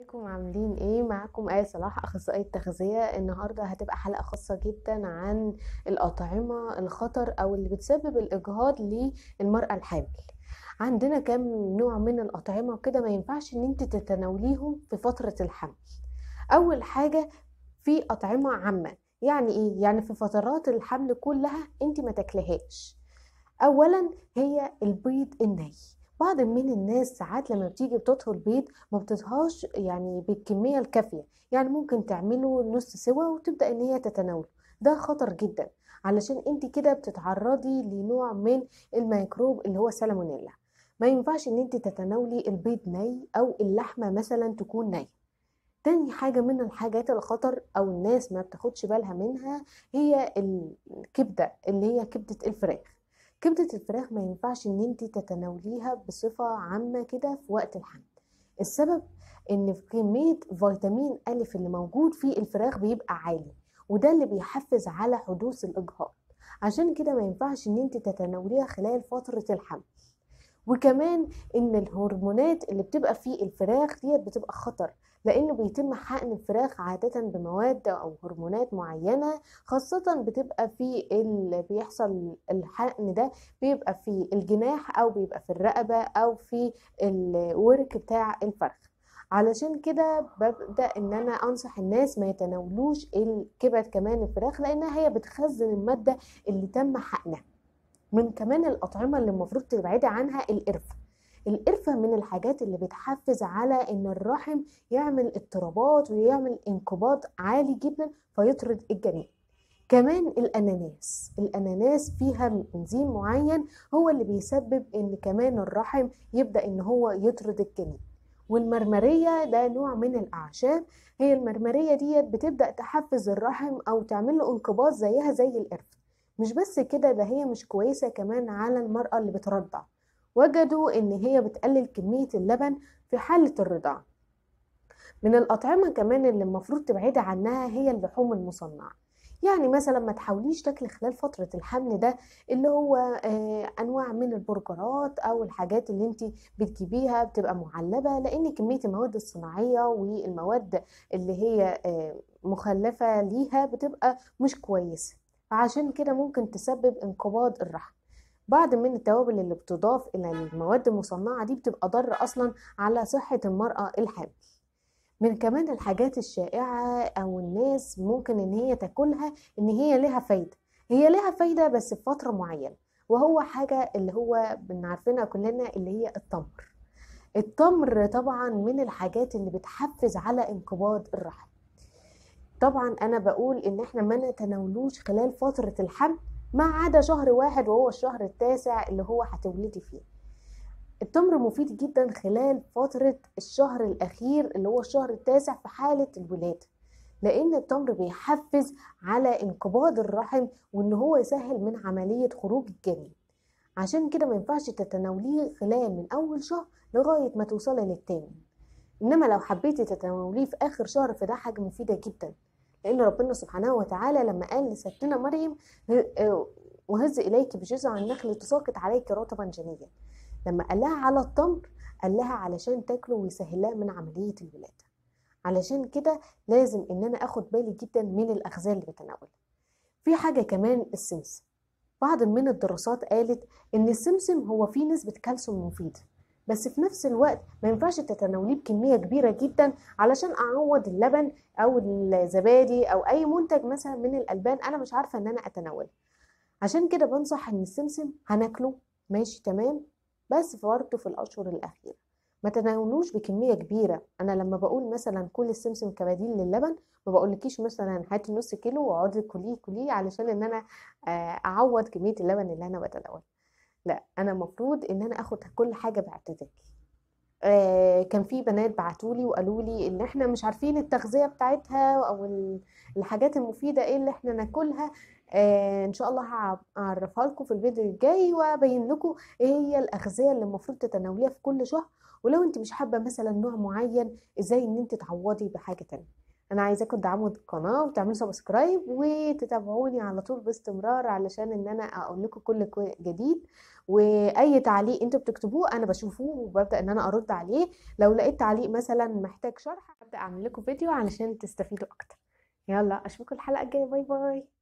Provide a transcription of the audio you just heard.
ازيكم عاملين ايه معاكم آية صلاح اخصائية تغذية النهاردة هتبقى حلقة خاصة جدا عن الأطعمة الخطر او اللي بتسبب الإجهاض للمرأة الحامل عندنا كم نوع من الأطعمة وكده ما ينفعش ان انت تتناوليهم في فترة الحمل اول حاجة في أطعمة عامة يعني ايه يعني في فترات الحمل كلها انت ما تاكلهاش اولا هي البيض الني بعض من الناس ساعات لما بتيجي بتطهو البيض ما بتطهاش يعني بالكمية الكافية يعني ممكن تعمله نص سوا وتبدأ ان هي تتناوله ده خطر جدا علشان انت كده بتتعرضي لنوع من الميكروب اللي هو سالمونيلا ما ينفعش ان انت تتناولي البيض ني او اللحمة مثلا تكون ني تاني حاجة من الحاجات الخطر أو الناس ما بتاخدش بالها منها هي الكبدة اللي هي كبدة الفراخ كبدة الفراخ ما ينفعش ان انت تتناوليها بصفة عامة كده في وقت الحمل السبب ان في كمية فيتامين ألف اللي موجود في الفراخ بيبقى عالي وده اللي بيحفز على حدوث الإجهاض عشان كده ما ينفعش ان انت تتناوليها خلال فترة الحمل وكمان ان الهرمونات اللي بتبقى في الفراخ ديت بتبقى خطر لانه بيتم حقن الفراخ عاده بمواد او هرمونات معينه خاصه بتبقى في اللي بيحصل الحقن ده بيبقى في الجناح او بيبقى في الرقبه او في الورك بتاع الفرخ علشان كده ببدا ان انا انصح الناس ما يتناولوش الكبد كمان الفراخ لانها هي بتخزن الماده اللي تم حقنها من كمان الأطعمة اللي المفروض تبعدي عنها القرفة القرفة من الحاجات اللي بتحفز على إن الرحم يعمل اضطرابات ويعمل انقباض عالي جدا فيطرد الجنين كمان الأناناس الأناناس فيها إنزيم معين هو اللي بيسبب إن كمان الرحم يبدأ إن هو يطرد الجنين والمرمرية ده نوع من الأعشاب هي المرمرية ديت بتبدأ تحفز الرحم أو تعمل له انقباض زيها زي القرفة مش بس كده ده هي مش كويسة كمان على المرأة اللي بترضع وجدوا إن هي بتقلل كمية اللبن في حالة الرضاعة من الأطعمة كمان اللي المفروض تبعدي عنها هي اللحوم المصنعة يعني مثلا ما تحاوليش تاكلي خلال فترة الحمل ده اللي هو آه أنواع من البرجرات أو الحاجات اللي انت بتجيبيها بتبقى معلبة لأن كمية المواد الصناعية والمواد اللي هي آه مخلفة ليها بتبقى مش كويسة فعشان كده ممكن تسبب انقباض الرحم بعض من التوابل اللي بتضاف إلى المواد المصنعة دي بتبقى ضارة أصلا على صحة المرأة الحامل من كمان الحاجات الشائعة أو الناس ممكن إن هي تاكلها إن هي لها فايدة هي لها فايدة بس في فترة معينة وهو حاجة اللي هو بنعرفينها كلنا اللي هي التمر التمر طبعا من الحاجات اللي بتحفز على انقباض الرحم طبعا انا بقول ان احنا ما نتناولوش خلال فتره الحمل ما عدا شهر واحد وهو الشهر التاسع اللي هو هتولدي فيه التمر مفيد جدا خلال فترة الشهر الأخير اللي هو الشهر التاسع في حالة الولادة لأن التمر بيحفز على انقباض الرحم وإن هو يسهل من عملية خروج الجنين عشان كده ما ينفعش تتناوليه خلال من أول شهر لغاية ما توصلي للتاني انما لو حبيتي تتناوليه في اخر شهر فده حاجه مفيده جدا لان ربنا سبحانه وتعالى لما قال لستنا مريم آه، وهز اليك بجذع النخل تساقط عليك رطبا جنيا لما قال لها على التمر قال لها علشان تاكله ويسهل لها من عمليه الولاده علشان كده لازم ان انا اخد بالي جدا من الاغذيه اللي بتناولها في حاجه كمان السمسم بعض من الدراسات قالت ان السمسم هو فيه نسبه كالسيوم مفيده بس في نفس الوقت ما ينفعش تتناوليه بكميه كبيره جدا علشان اعوض اللبن او الزبادي او اي منتج مثلا من الالبان انا مش عارفه ان انا اتناوله عشان كده بنصح ان السمسم هناكله ماشي تمام بس برضه في الاشهر الاخيره ما تناولوش بكميه كبيره انا لما بقول مثلا كل السمسم كبديل للبن ما بقولكيش مثلا هاتي نص كيلو واقعدي كليه كليه علشان ان انا آه، اعوض كميه اللبن اللي انا بتناوله لا انا المفروض ان انا اخد كل حاجه باعتدال آه كان في بنات بعتولي وقالوا لي ان احنا مش عارفين التغذيه بتاعتها او الحاجات المفيده ايه اللي احنا ناكلها آه ان شاء الله هعرفها لكم في الفيديو الجاي وابين لكم ايه هي الاغذيه اللي المفروض تتناوليها في كل شهر ولو انت مش حابه مثلا نوع معين ازاي ان انت تعوضي بحاجه تانية انا عايزاكم تدعموا القناه وتعملوا سبسكرايب وتتابعوني على طول باستمرار علشان ان انا اقول لكم كل جديد واي تعليق انتوا بتكتبوه انا بشوفه وببدا ان انا ارد عليه لو لقيت تعليق مثلا محتاج شرح هبدا اعمل لكم فيديو علشان تستفيدوا اكتر يلا اشوفكم الحلقه الجايه باي باي